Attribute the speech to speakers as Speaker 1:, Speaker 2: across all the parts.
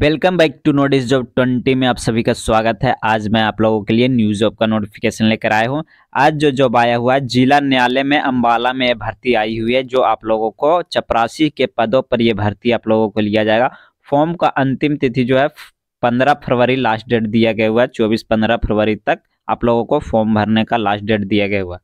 Speaker 1: welcome back to notice job twenty में आप सभी का स्वागत है आज मैं आप लोगों के लिए न्यूज जॉब का नोटिफिकेशन लेकर आया हूँ आज जो जॉब आया हुआ है जिला न्यायालय में अंबाला में भर्ती आई हुई है जो आप लोगों को चपरासी के पदों पर यह भर्ती आप लोगों को लिया जाएगा फॉर्म का अंतिम तिथि जो है पंद्रह फरवरी लास्ट डेट दिया गया हुआ है चौबीस पंद्रह फरवरी तक आप लोगों को फॉर्म भरने का लास्ट डेट दिया गया हुआ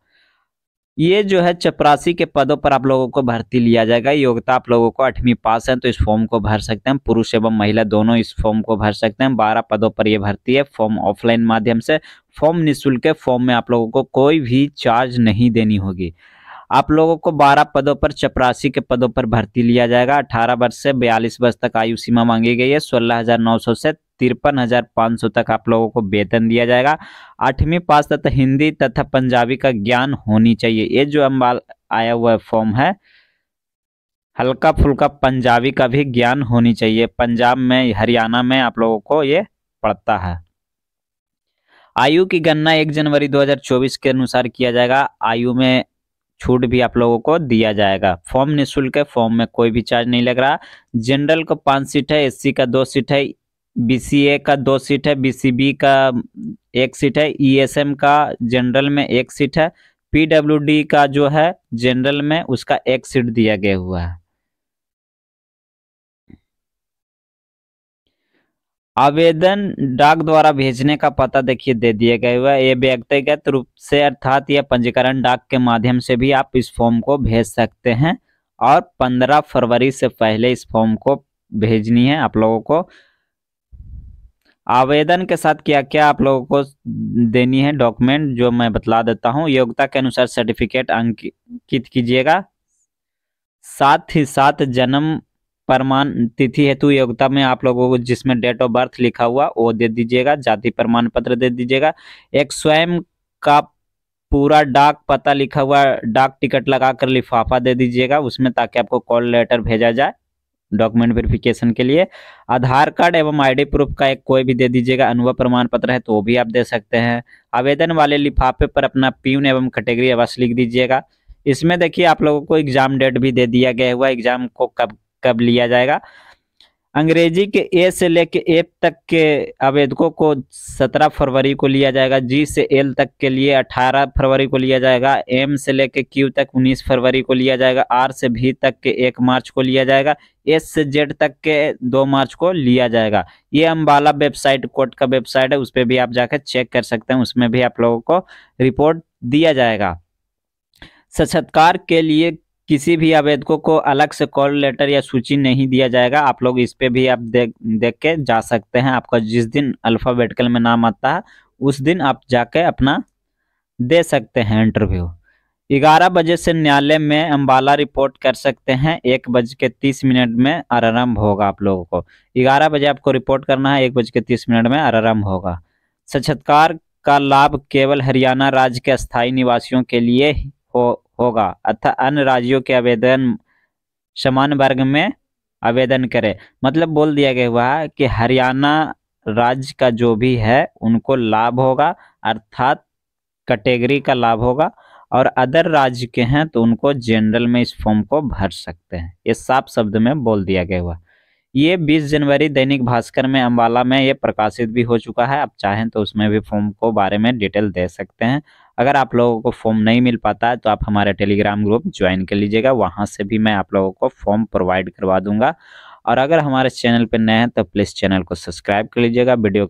Speaker 1: ये जो है चपरासी के पदों पर आप लोगों को भर्ती लिया जाएगा योग्यता आप लोगों को आठवीं पास है तो इस फॉर्म को भर सकते हैं पुरुष एवं महिला दोनों इस फॉर्म को भर सकते हैं बारह पदों पर यह भर्ती है फॉर्म ऑफलाइन माध्यम से फॉर्म निःशुल्क है फॉर्म में आप लोगों को कोई भी चार्ज नहीं देनी होगी आप लोगों को 12 पदों पर चपरासी के पदों पर भर्ती लिया जाएगा 18 वर्ष से 42 वर्ष तक आयु सीमा मांगी गई है सोलह से तिरपन हजार पाँच सौ तक आप लोगों को वेतन दिया जाएगा आठवीं पास तथा तो हिंदी तथा पंजाबी का ज्ञान होनी चाहिए ये जो अम्बाल आया हुआ फॉर्म है हल्का फुल्का पंजाबी का भी ज्ञान होनी चाहिए पंजाब में हरियाणा में आप लोगों को ये पड़ता है आयु की गणना एक जनवरी 2024 के अनुसार किया जाएगा आयु में छूट भी आप लोगों को दिया जाएगा फॉर्म निःशुल्क है फॉर्म में कोई भी चार्ज नहीं लग रहा जनरल का पाँच सीट है एससी का दो सीट है बीसीए का दो सीट है बी का एक सीट है ई का जनरल में एक सीट है पीडब्ल्यूडी का जो है जनरल में उसका एक सीट दिया गया हुआ है आवेदन डाक द्वारा भेजने का पता देखिए दे दिया गया हुआ है ये व्यक्तिगत रूप से अर्थात यह पंजीकरण डाक के माध्यम से भी आप इस फॉर्म को भेज सकते हैं और 15 फरवरी से पहले इस फॉर्म को भेजनी है आप लोगों को आवेदन के साथ क्या क्या आप लोगों को देनी है डॉक्यूमेंट जो मैं बतला देता हूँ योग्यता के अनुसार सर्टिफिकेट अंकित कीजिएगा साथ ही साथ जन्म प्रमाण तिथि हेतु योग्यता में आप लोगों को जिसमें डेट ऑफ बर्थ लिखा हुआ वो दे दीजिएगा जाति प्रमाण पत्र दे दीजिएगा एक स्वयं का पूरा डाक पता लिखा हुआ डाक टिकट लगाकर लिफाफा दे दीजिएगा उसमें ताकि आपको कॉल लेटर भेजा जाए डॉक्यूमेंट वेरिफिकेशन के लिए आधार कार्ड एवं आईडी प्रूफ का एक कोई भी दे दीजिएगा अनुभव प्रमाण पत्र है तो वो भी आप दे सकते हैं आवेदन वाले लिफाफे पर अपना पीन एवं कैटेगरी अवश्य लिख दीजिएगा इसमें देखिए आप लोगों को एग्जाम डेट भी दे दिया गया हुआ एग्जाम को कब कब लिया जाएगा अंग्रेजी के ए से लेके एफ तक के आवेदकों को 17 फरवरी को लिया जाएगा जी से एल तक के लिए 18 फरवरी को लिया जाएगा एम से लेके क्यू तक 19 फरवरी को लिया जाएगा आर से भी तक के 1 मार्च को लिया जाएगा एस से जेड तक के 2 मार्च को लिया जाएगा ये अम्बाला वेबसाइट कोर्ट का वेबसाइट है उस पर भी आप जाकर चेक कर सकते हैं उसमें भी आप लोगों को रिपोर्ट दिया जाएगा साक्षात्कार के लिए किसी भी आवेदकों को अलग से कॉल लेटर या सूची नहीं दिया जाएगा आप लोग इस पर भी आप देख देख के जा सकते हैं आपका जिस दिन अल्फ़ाबेटिकल में नाम आता है उस दिन आप जाके अपना दे सकते हैं इंटरव्यू ग्यारह बजे से न्यायालय में अम्बाला रिपोर्ट कर सकते हैं एक बज के तीस मिनट में आरम्भ होगा आप लोगों को ग्यारह बजे आपको रिपोर्ट करना है एक बज के तीस मिनट में आरम्भ होगा सक्षात्कार का लाभ केवल हरियाणा राज्य के स्थायी निवासियों के लिए हो होगा अर्थात अन्य राज्यों के आवेदन समान वर्ग में आवेदन करें मतलब बोल दिया गया हुआ है कि हरियाणा राज्य का जो भी है उनको लाभ होगा अर्थात कैटेगरी का लाभ होगा और अदर राज्य के हैं तो उनको जनरल में इस फॉर्म को भर सकते हैं ये साफ शब्द में बोल दिया गया हुआ ये 20 जनवरी दैनिक भास्कर में अम्बाला में ये प्रकाशित भी हो चुका है आप चाहें तो उसमें भी फॉर्म को बारे में डिटेल दे सकते हैं अगर आप लोगों को फॉर्म नहीं मिल पाता है तो आप हमारे टेलीग्राम ग्रुप ज्वाइन कर लीजिएगा वहाँ से भी मैं आप लोगों को फॉर्म प्रोवाइड करवा दूंगा और अगर हमारे चैनल पर नए हैं तो प्लीज़ चैनल को सब्सक्राइब कर लीजिएगा वीडियो